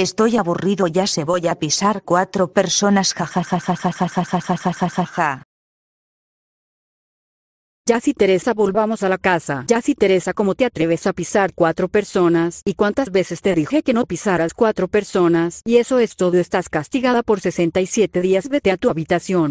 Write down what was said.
Estoy aburrido ya se voy a pisar cuatro personas ja. Ya si Teresa volvamos a la casa. Ya si Teresa cómo te atreves a pisar cuatro personas y cuántas veces te dije que no pisaras cuatro personas y eso es todo estás castigada por 67 días vete a tu habitación.